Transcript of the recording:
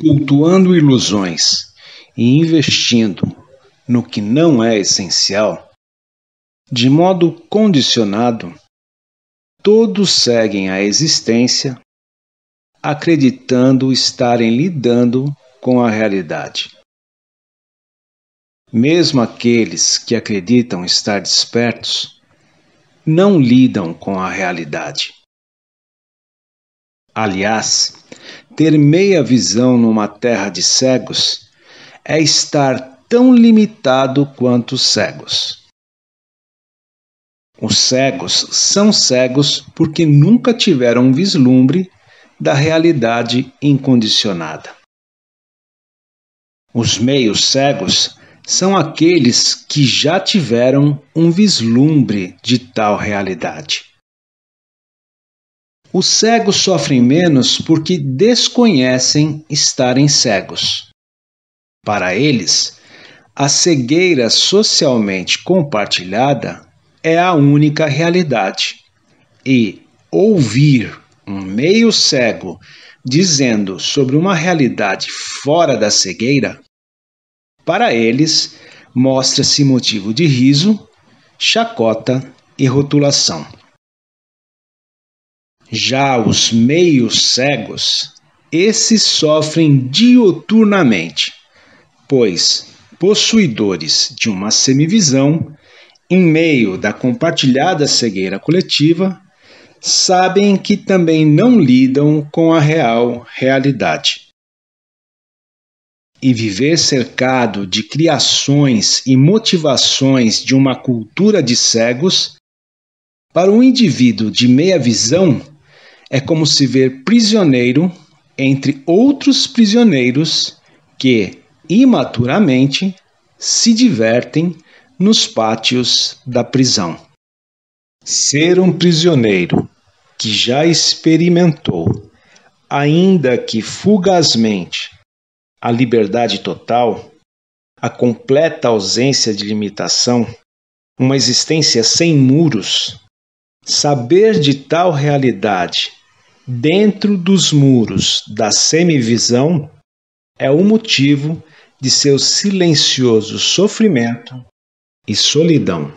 cultuando ilusões e investindo no que não é essencial, de modo condicionado, todos seguem a existência acreditando estarem lidando com a realidade. Mesmo aqueles que acreditam estar despertos não lidam com a realidade. Aliás, ter meia visão numa terra de cegos é estar tão limitado quanto os cegos. Os cegos são cegos porque nunca tiveram um vislumbre da realidade incondicionada. Os meios cegos são aqueles que já tiveram um vislumbre de tal realidade. Os cegos sofrem menos porque desconhecem estarem cegos. Para eles, a cegueira socialmente compartilhada é a única realidade. E ouvir um meio cego dizendo sobre uma realidade fora da cegueira, para eles mostra-se motivo de riso, chacota e rotulação. Já os meios cegos, esses sofrem dioturnamente, pois, possuidores de uma semivisão, em meio da compartilhada cegueira coletiva, sabem que também não lidam com a real realidade. E viver cercado de criações e motivações de uma cultura de cegos, para o um indivíduo de meia visão, é como se ver prisioneiro entre outros prisioneiros que, imaturamente, se divertem nos pátios da prisão. Ser um prisioneiro que já experimentou, ainda que fugazmente, a liberdade total, a completa ausência de limitação, uma existência sem muros, saber de tal realidade dentro dos muros da semivisão é o motivo de seu silencioso sofrimento e solidão.